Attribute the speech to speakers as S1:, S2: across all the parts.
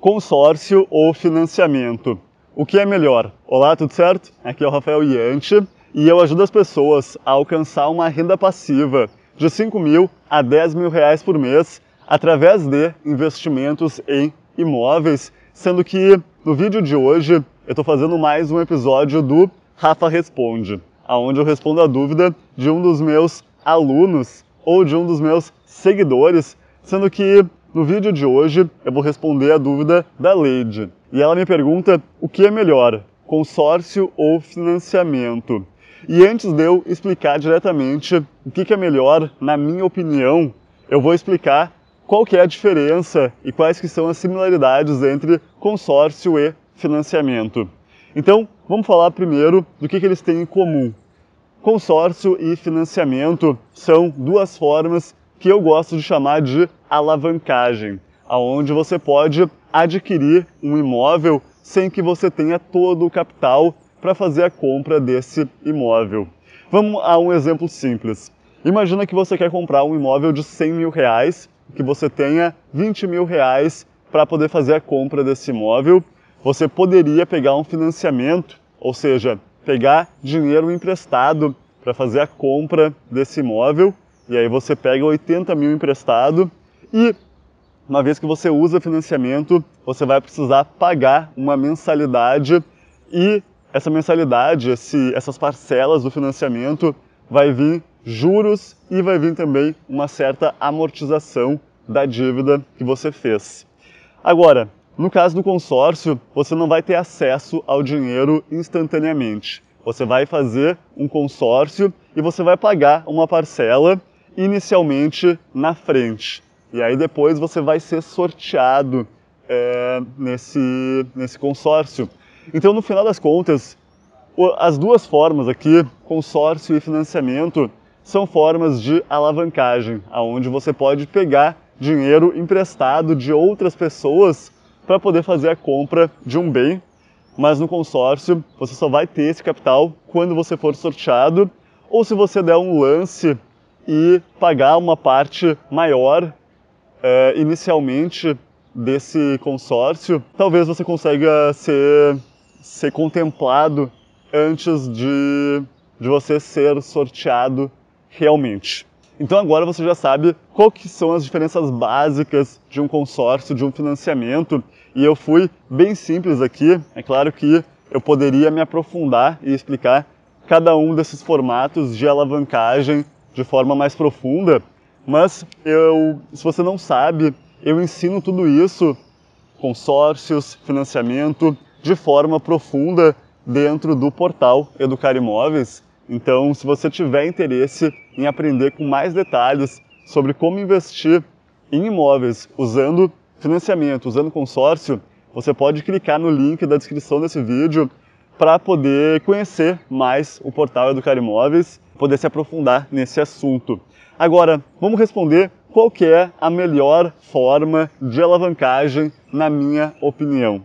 S1: consórcio ou financiamento. O que é melhor? Olá, tudo certo? Aqui é o Rafael Yanti e eu ajudo as pessoas a alcançar uma renda passiva de 5 mil a 10 mil reais por mês através de investimentos em imóveis, sendo que no vídeo de hoje eu estou fazendo mais um episódio do Rafa Responde, aonde eu respondo a dúvida de um dos meus alunos ou de um dos meus seguidores, sendo que no vídeo de hoje eu vou responder a dúvida da Leide e ela me pergunta o que é melhor, consórcio ou financiamento. E antes de eu explicar diretamente o que é melhor, na minha opinião, eu vou explicar qual que é a diferença e quais que são as similaridades entre consórcio e financiamento. Então, vamos falar primeiro do que, que eles têm em comum. Consórcio e financiamento são duas formas que eu gosto de chamar de alavancagem, aonde você pode adquirir um imóvel sem que você tenha todo o capital para fazer a compra desse imóvel. Vamos a um exemplo simples. Imagina que você quer comprar um imóvel de 100 mil reais, que você tenha 20 mil reais para poder fazer a compra desse imóvel. Você poderia pegar um financiamento, ou seja, pegar dinheiro emprestado para fazer a compra desse imóvel e aí você pega 80 mil emprestado e uma vez que você usa financiamento, você vai precisar pagar uma mensalidade e essa mensalidade, esse, essas parcelas do financiamento, vai vir juros e vai vir também uma certa amortização da dívida que você fez. Agora, no caso do consórcio, você não vai ter acesso ao dinheiro instantaneamente. Você vai fazer um consórcio e você vai pagar uma parcela inicialmente na frente. E aí depois você vai ser sorteado é, nesse, nesse consórcio. Então, no final das contas, as duas formas aqui, consórcio e financiamento, são formas de alavancagem, aonde você pode pegar dinheiro emprestado de outras pessoas para poder fazer a compra de um bem, mas no consórcio você só vai ter esse capital quando você for sorteado ou se você der um lance e pagar uma parte maior é, inicialmente desse consórcio, talvez você consiga ser, ser contemplado antes de, de você ser sorteado realmente. Então agora você já sabe qual que são as diferenças básicas de um consórcio, de um financiamento, e eu fui bem simples aqui. É claro que eu poderia me aprofundar e explicar cada um desses formatos de alavancagem de forma mais profunda, mas eu, se você não sabe, eu ensino tudo isso, consórcios, financiamento, de forma profunda dentro do portal Educar Imóveis. Então, se você tiver interesse em aprender com mais detalhes sobre como investir em imóveis usando financiamento, usando consórcio, você pode clicar no link da descrição desse vídeo para poder conhecer mais o portal Educar Imóveis poder se aprofundar nesse assunto. Agora, vamos responder qual que é a melhor forma de alavancagem na minha opinião.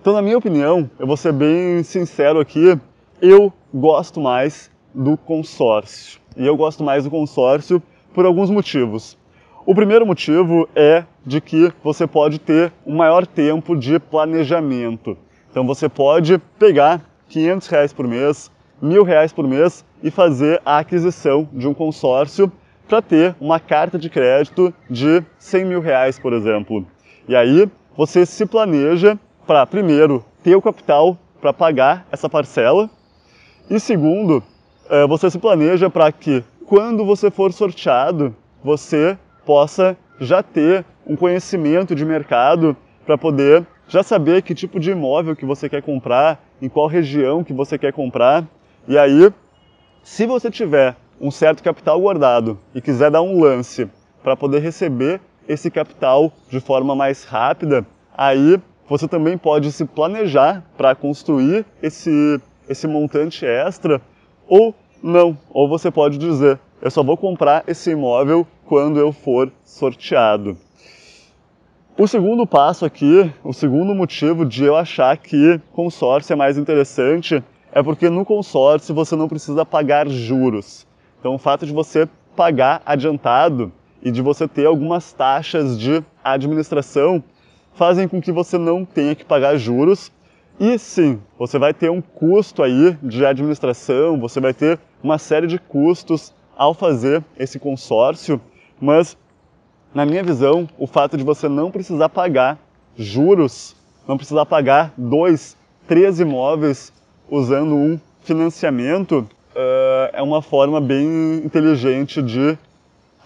S1: Então, na minha opinião, eu vou ser bem sincero aqui, eu gosto mais do consórcio. E eu gosto mais do consórcio por alguns motivos. O primeiro motivo é de que você pode ter um maior tempo de planejamento. Então você pode pegar 500 reais por mês, mil reais por mês e fazer a aquisição de um consórcio para ter uma carta de crédito de 100 mil reais, por exemplo. E aí você se planeja para, primeiro, ter o capital para pagar essa parcela e, segundo, eh, você se planeja para que, quando você for sorteado, você possa já ter um conhecimento de mercado para poder já saber que tipo de imóvel que você quer comprar, em qual região que você quer comprar. E aí se você tiver um certo capital guardado e quiser dar um lance para poder receber esse capital de forma mais rápida, aí você também pode se planejar para construir esse, esse montante extra ou não. Ou você pode dizer: eu só vou comprar esse imóvel quando eu for sorteado. O segundo passo aqui, o segundo motivo de eu achar que consórcio é mais interessante é porque no consórcio você não precisa pagar juros. Então, o fato de você pagar adiantado e de você ter algumas taxas de administração fazem com que você não tenha que pagar juros. E sim, você vai ter um custo aí de administração, você vai ter uma série de custos ao fazer esse consórcio, mas na minha visão, o fato de você não precisar pagar juros, não precisar pagar dois, três imóveis usando um financiamento uh, é uma forma bem inteligente de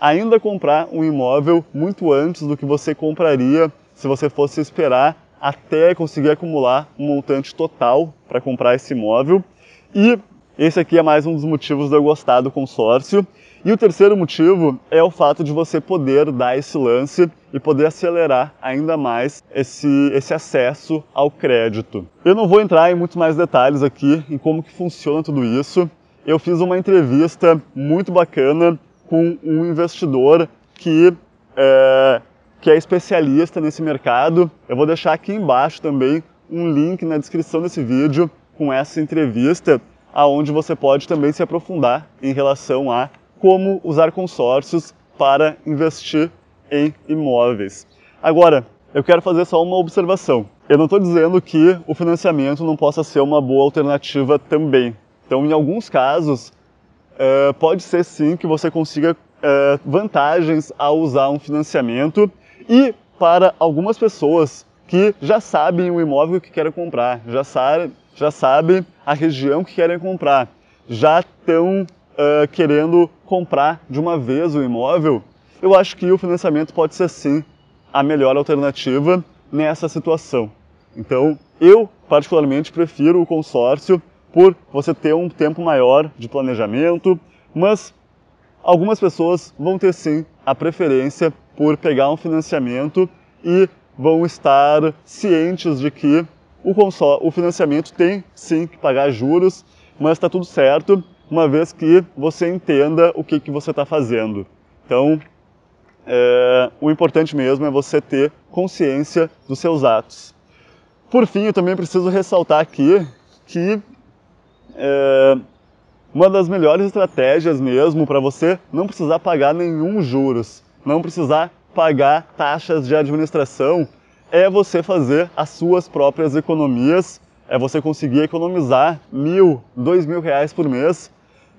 S1: ainda comprar um imóvel muito antes do que você compraria se você fosse esperar até conseguir acumular um montante total para comprar esse imóvel. E esse aqui é mais um dos motivos de eu gostar do consórcio. E o terceiro motivo é o fato de você poder dar esse lance e poder acelerar ainda mais esse, esse acesso ao crédito. Eu não vou entrar em muito mais detalhes aqui em como que funciona tudo isso. Eu fiz uma entrevista muito bacana com um investidor que é, que é especialista nesse mercado. Eu vou deixar aqui embaixo também um link na descrição desse vídeo com essa entrevista, aonde você pode também se aprofundar em relação a como usar consórcios para investir em imóveis. Agora, eu quero fazer só uma observação. Eu não estou dizendo que o financiamento não possa ser uma boa alternativa também. Então, em alguns casos, é, pode ser sim que você consiga é, vantagens ao usar um financiamento e para algumas pessoas que já sabem o imóvel que querem comprar, já sabem já sabe a região que querem comprar, já estão uh, querendo comprar de uma vez o imóvel, eu acho que o financiamento pode ser sim a melhor alternativa nessa situação. Então, eu particularmente prefiro o consórcio por você ter um tempo maior de planejamento, mas algumas pessoas vão ter sim a preferência por pegar um financiamento e vão estar cientes de que o, o financiamento tem sim que pagar juros, mas está tudo certo uma vez que você entenda o que, que você está fazendo. Então, é, o importante mesmo é você ter consciência dos seus atos. Por fim, eu também preciso ressaltar aqui que é, uma das melhores estratégias mesmo para você não precisar pagar nenhum juros, não precisar pagar taxas de administração, é você fazer as suas próprias economias, é você conseguir economizar mil, dois mil reais por mês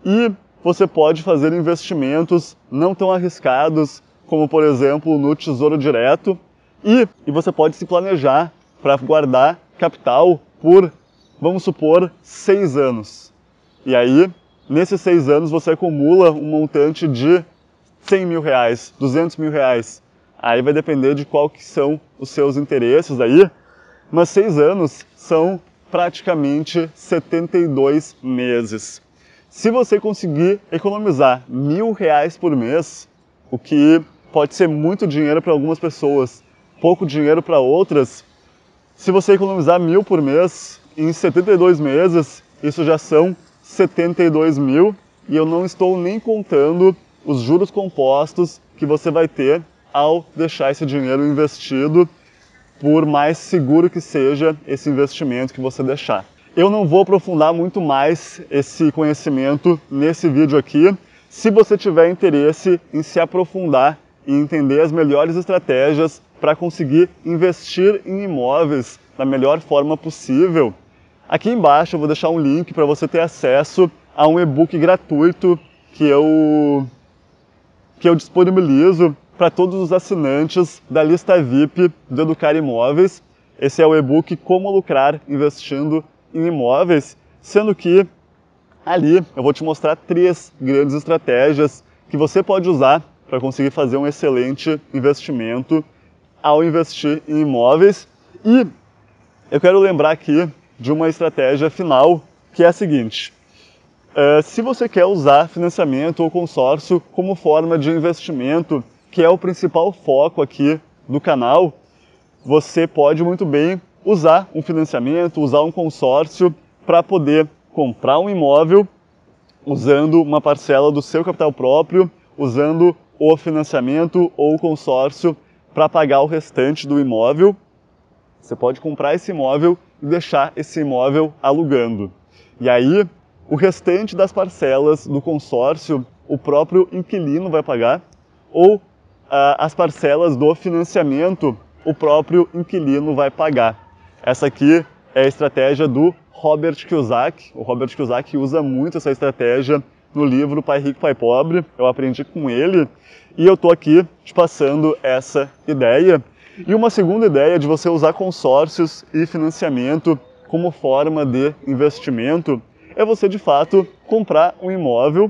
S1: e você pode fazer investimentos não tão arriscados, como por exemplo no Tesouro Direto, e, e você pode se planejar para guardar capital por, vamos supor, seis anos. E aí, nesses seis anos, você acumula um montante de 100 mil reais, 200 mil reais. Aí vai depender de qual que são os seus interesses aí, mas seis anos são praticamente 72 meses. Se você conseguir economizar mil reais por mês, o que pode ser muito dinheiro para algumas pessoas, pouco dinheiro para outras, se você economizar mil por mês, em 72 meses, isso já são 72 mil, e eu não estou nem contando os juros compostos que você vai ter ao deixar esse dinheiro investido, por mais seguro que seja esse investimento que você deixar. Eu não vou aprofundar muito mais esse conhecimento nesse vídeo aqui. Se você tiver interesse em se aprofundar e entender as melhores estratégias para conseguir investir em imóveis da melhor forma possível, aqui embaixo eu vou deixar um link para você ter acesso a um e-book gratuito que eu que eu disponibilizo para todos os assinantes da lista VIP do Educar Imóveis. Esse é o e-book Como Lucrar Investindo em imóveis, sendo que ali eu vou te mostrar três grandes estratégias que você pode usar para conseguir fazer um excelente investimento ao investir em imóveis. E eu quero lembrar aqui de uma estratégia final que é a seguinte: Uh, se você quer usar financiamento ou consórcio como forma de investimento, que é o principal foco aqui do canal, você pode muito bem usar um financiamento, usar um consórcio para poder comprar um imóvel usando uma parcela do seu capital próprio, usando o financiamento ou o consórcio para pagar o restante do imóvel. Você pode comprar esse imóvel e deixar esse imóvel alugando. E aí, o restante das parcelas do consórcio, o próprio inquilino vai pagar, ou ah, as parcelas do financiamento, o próprio inquilino vai pagar. Essa aqui é a estratégia do Robert Kiyosaki. O Robert Kiyosaki usa muito essa estratégia no livro Pai Rico, Pai Pobre. Eu aprendi com ele e eu estou aqui te passando essa ideia. E uma segunda ideia de você usar consórcios e financiamento como forma de investimento é você de fato comprar um imóvel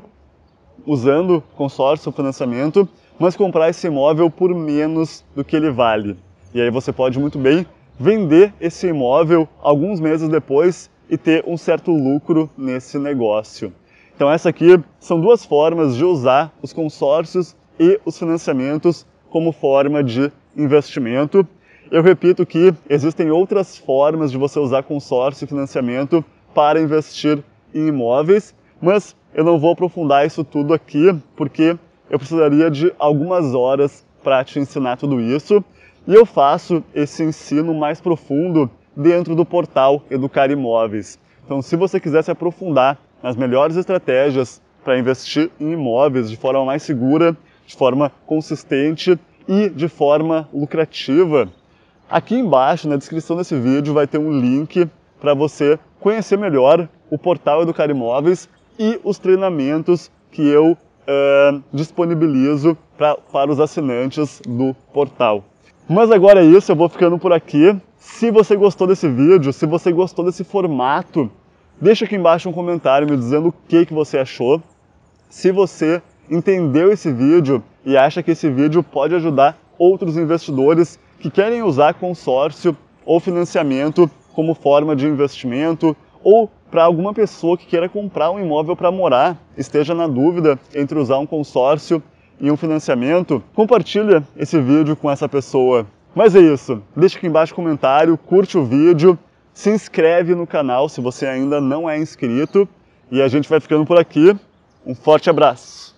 S1: usando consórcio ou financiamento, mas comprar esse imóvel por menos do que ele vale. E aí você pode muito bem vender esse imóvel alguns meses depois e ter um certo lucro nesse negócio. Então essa aqui são duas formas de usar os consórcios e os financiamentos como forma de investimento. Eu repito que existem outras formas de você usar consórcio e financiamento para investir em imóveis, mas eu não vou aprofundar isso tudo aqui porque eu precisaria de algumas horas para te ensinar tudo isso. E eu faço esse ensino mais profundo dentro do portal Educar Imóveis. Então, se você quiser se aprofundar nas melhores estratégias para investir em imóveis de forma mais segura, de forma consistente e de forma lucrativa, aqui embaixo na descrição desse vídeo vai ter um link para você conhecer melhor o portal Educar Imóveis e os treinamentos que eu uh, disponibilizo pra, para os assinantes do portal. Mas agora é isso, eu vou ficando por aqui. Se você gostou desse vídeo, se você gostou desse formato, deixa aqui embaixo um comentário me dizendo o que, que você achou. Se você entendeu esse vídeo e acha que esse vídeo pode ajudar outros investidores que querem usar consórcio ou financiamento como forma de investimento ou para alguma pessoa que queira comprar um imóvel para morar, esteja na dúvida entre usar um consórcio em um financiamento, compartilha esse vídeo com essa pessoa. Mas é isso, deixa aqui embaixo um comentário, curte o vídeo, se inscreve no canal se você ainda não é inscrito e a gente vai ficando por aqui. Um forte abraço!